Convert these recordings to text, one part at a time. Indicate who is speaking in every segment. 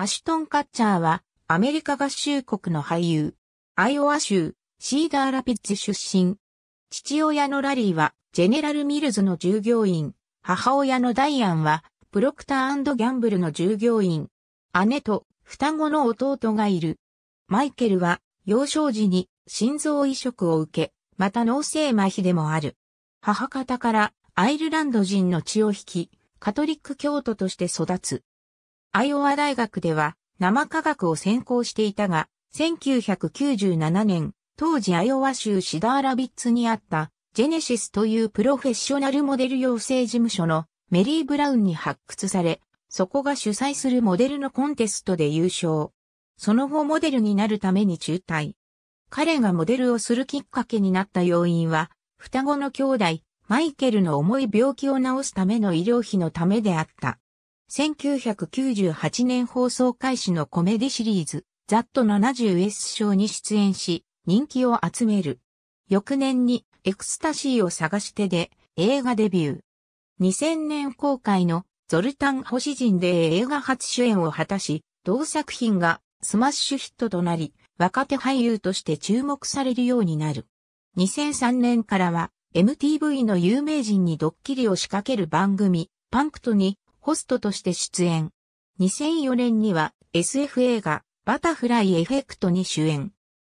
Speaker 1: アシュトン・カッチャーは、アメリカ合衆国の俳優、アイオワ州、シーダー・ラピッツ出身。父親のラリーは、ジェネラル・ミルズの従業員、母親のダイアンは、プロクターギャンブルの従業員、姉と双子の弟がいる。マイケルは、幼少時に心臓移植を受け、また脳性麻痺でもある。母方からアイルランド人の血を引き、カトリック教徒として育つ。アイオワ大学では生科学を専攻していたが、1997年、当時アイオワ州シダーラビッツにあったジェネシスというプロフェッショナルモデル養成事務所のメリー・ブラウンに発掘され、そこが主催するモデルのコンテストで優勝。その後モデルになるために中退。彼がモデルをするきっかけになった要因は、双子の兄弟、マイケルの重い病気を治すための医療費のためであった。1998年放送開始のコメディシリーズ、ザット 70S 賞に出演し、人気を集める。翌年に、エクスタシーを探してで、映画デビュー。2000年公開の、ゾルタン星人で映画初主演を果たし、同作品がスマッシュヒットとなり、若手俳優として注目されるようになる。2003年からは MTV の有名人にドッキリを仕掛ける番組、パンクトにホストとして出演。2004年には SF 映画バタフライエフェクトに主演。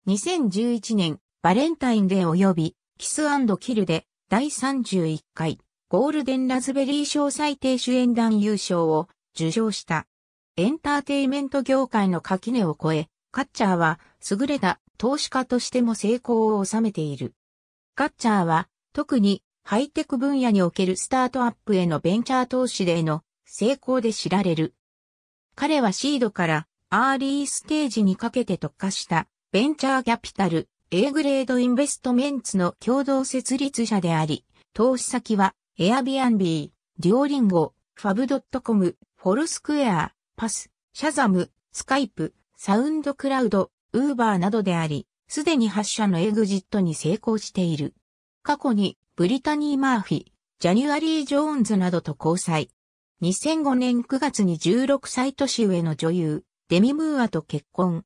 Speaker 1: 2011年バレンタインデー及びキスキルで第31回ゴールデンラズベリー賞最低主演団優勝を受賞した。エンターテイメント業界の垣根を越え、カッチャーは優れた投資家としても成功を収めている。カッチャーは特にハイテク分野におけるスタートアップへのベンチャー投資での成功で知られる。彼はシードからアーリーステージにかけて特化したベンチャーキャピタル A グレードインベストメンツの共同設立者であり、投資先は Airbnb、デュオリンゴ、ファブドットコム、フォルスクエア、パス、シャザム、スカイプ、サウンドクラウド、ウーバーなどであり、すでに発射のエグジットに成功している。過去にブリタニー・マーフィ、ジャニュアリー・ジョーンズなどと交際、2005年9月に16歳年上の女優、デミ・ムーアと結婚。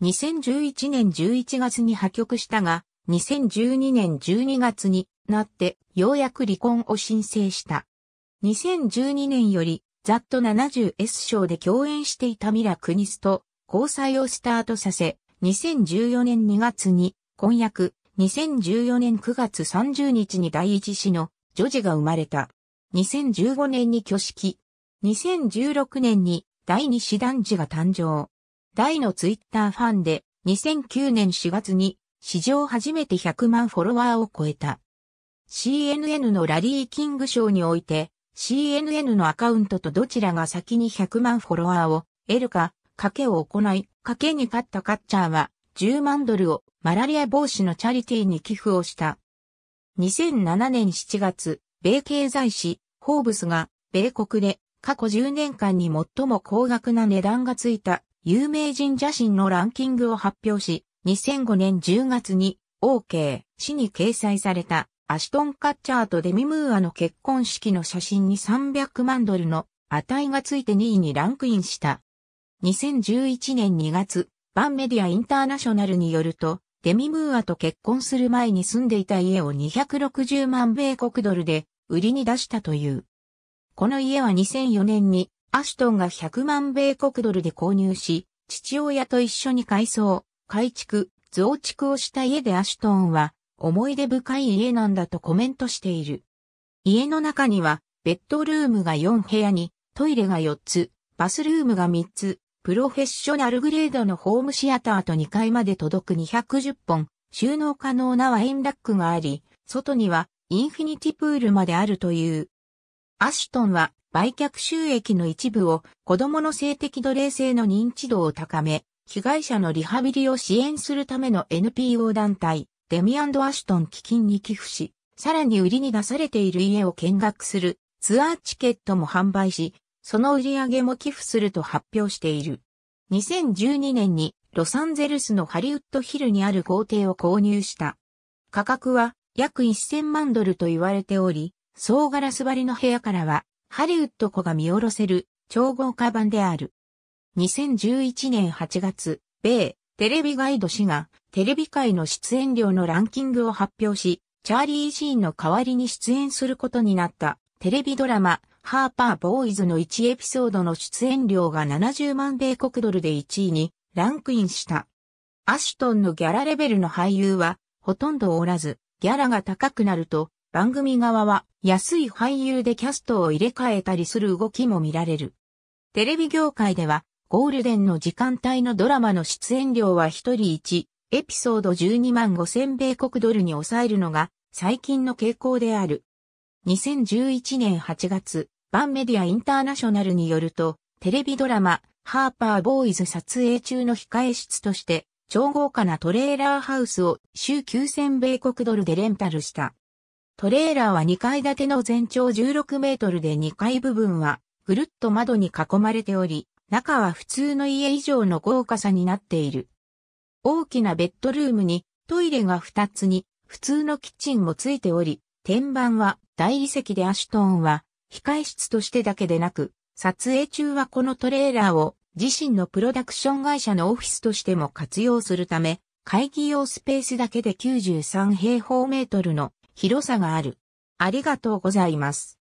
Speaker 1: 2011年11月に破局したが、2012年12月になってようやく離婚を申請した。2012年より、ザット 70S 賞で共演していたミラ・クニスと交際をスタートさせ、2014年2月に婚約、2014年9月30日に第一子の女児が生まれた。2015年に挙式。2016年に第二師団児が誕生。大のツイッターファンで2009年4月に史上初めて100万フォロワーを超えた。CNN のラリー・キング賞において CNN のアカウントとどちらが先に100万フォロワーを得るか、賭けを行い、賭けに勝ったカッチャーは10万ドルをマラリア防止のチャリティーに寄付をした。2007年7月、米経済誌ホーブスが、米国で過去10年間に最も高額な値段がついた有名人写真のランキングを発表し、2005年10月に OK 市に掲載されたアシトン・カッチャーとデミ・ムーアの結婚式の写真に300万ドルの値がついて2位にランクインした。2011年2月、バンメディア・インターナショナルによると、デミ・ムーアと結婚する前に住んでいた家を260万米国ドルで売りに出したという。この家は2004年にアシュトンが100万米国ドルで購入し、父親と一緒に改装、改築、増築をした家でアシュトンは思い出深い家なんだとコメントしている。家の中にはベッドルームが4部屋に、トイレが4つ、バスルームが3つ、プロフェッショナルグレードのホームシアターと2階まで届く210本、収納可能なワインラックがあり、外にはインフィニティプールまであるという。アシュトンは売却収益の一部を子供の性的奴隷性の認知度を高め、被害者のリハビリを支援するための NPO 団体、デミアンド・アシュトン基金に寄付し、さらに売りに出されている家を見学するツアーチケットも販売し、その売り上げも寄付すると発表している。2012年にロサンゼルスのハリウッドヒルにある豪邸を購入した。価格は約1000万ドルと言われており、総ガラス張りの部屋からは、ハリウッド湖が見下ろせる、超豪華版である。2011年8月、米、テレビガイド氏が、テレビ界の出演料のランキングを発表し、チャーリー・シーンの代わりに出演することになった、テレビドラマ、ハーパー・ボーイズの1エピソードの出演料が70万米国ドルで1位に、ランクインした。アシュトンのギャラレベルの俳優は、ほとんどおらず、ギャラが高くなると、番組側は安い俳優でキャストを入れ替えたりする動きも見られる。テレビ業界では、ゴールデンの時間帯のドラマの出演料は1人1エピソード12万5千米国ドルに抑えるのが最近の傾向である。2011年8月、バンメディアインターナショナルによると、テレビドラマ、ハーパーボーイズ撮影中の控え室として、超豪華なトレーラーハウスを週9000米国ドルでレンタルした。トレーラーは2階建ての全長16メートルで2階部分はぐるっと窓に囲まれており、中は普通の家以上の豪華さになっている。大きなベッドルームにトイレが2つに普通のキッチンもついており、天板は大理石でアシュトーンは控室としてだけでなく、撮影中はこのトレーラーを自身のプロダクション会社のオフィスとしても活用するため、会議用スペースだけで93平方メートルの広さがある。ありがとうございます。